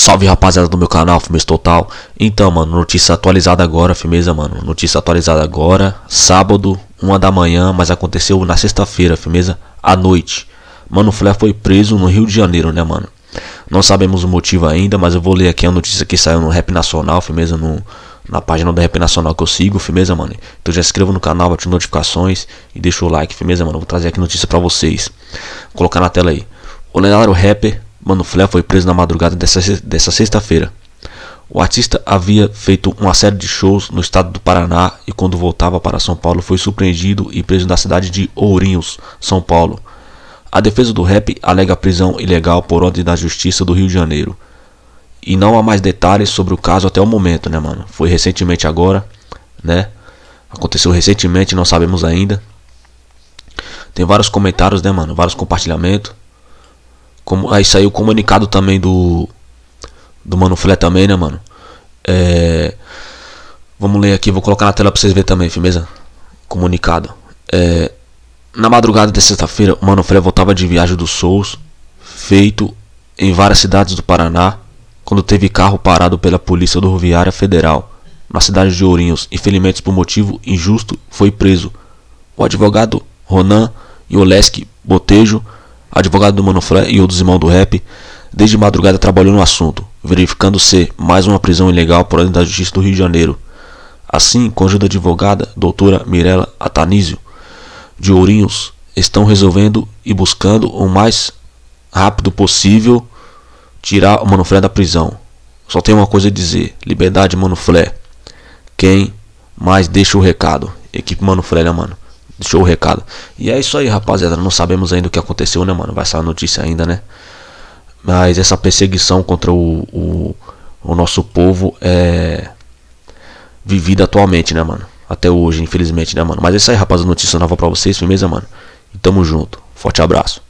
Salve rapaziada do meu canal, Firmeza Total. Então, mano, notícia atualizada agora, firmeza, mano. Notícia atualizada agora, sábado, uma da manhã, mas aconteceu na sexta-feira, firmeza, à noite. Mano, o Flair foi preso no Rio de Janeiro, né, mano? Não sabemos o motivo ainda, mas eu vou ler aqui a notícia que saiu no Rap Nacional, firmeza, no, na página do Rap Nacional que eu sigo, firmeza, mano. Então já se inscreva no canal, ativa notificações e deixa o like, firmeza, mano. Vou trazer aqui notícia pra vocês. Vou colocar na tela aí. O lendário rapper Mano Flea foi preso na madrugada dessa, dessa sexta-feira. O artista havia feito uma série de shows no estado do Paraná e, quando voltava para São Paulo, foi surpreendido e preso na cidade de Ourinhos, São Paulo. A defesa do rap alega prisão ilegal por ordem da Justiça do Rio de Janeiro. E não há mais detalhes sobre o caso até o momento, né, mano? Foi recentemente agora, né? Aconteceu recentemente, não sabemos ainda. Tem vários comentários, né, mano? Vários compartilhamentos. Como, aí saiu o comunicado também do. Do Mano Filé também, né, mano? É, vamos ler aqui, vou colocar na tela pra vocês verem também, firmeza? Comunicado. É, na madrugada de sexta-feira, o Mano Filé voltava de viagem do Souls, feito em várias cidades do Paraná, quando teve carro parado pela Polícia Rodoviária Federal, na cidade de Ourinhos, e felizmente por motivo injusto foi preso. O advogado Ronan Ioleski Botejo advogado do Mano e outros irmãos do rap, desde madrugada trabalhou no assunto, verificando ser mais uma prisão ilegal por ordem da Justiça do Rio de Janeiro. Assim, conjunta da advogada, doutora Mirella Atanísio, de Ourinhos, estão resolvendo e buscando o mais rápido possível tirar o Manuflé da prisão. Só tem uma coisa a dizer: liberdade, Manuflé. Quem mais deixa o recado? Equipe Manuflé, né, mano? Deixou o recado. E é isso aí, rapaziada. Não sabemos ainda o que aconteceu, né, mano? Vai sair a notícia ainda, né? Mas essa perseguição contra o, o, o nosso povo é vivida atualmente, né, mano? Até hoje, infelizmente, né, mano? Mas é isso aí, rapaziada. Notícia nova pra vocês, firmeza, mano? E tamo junto. Forte abraço.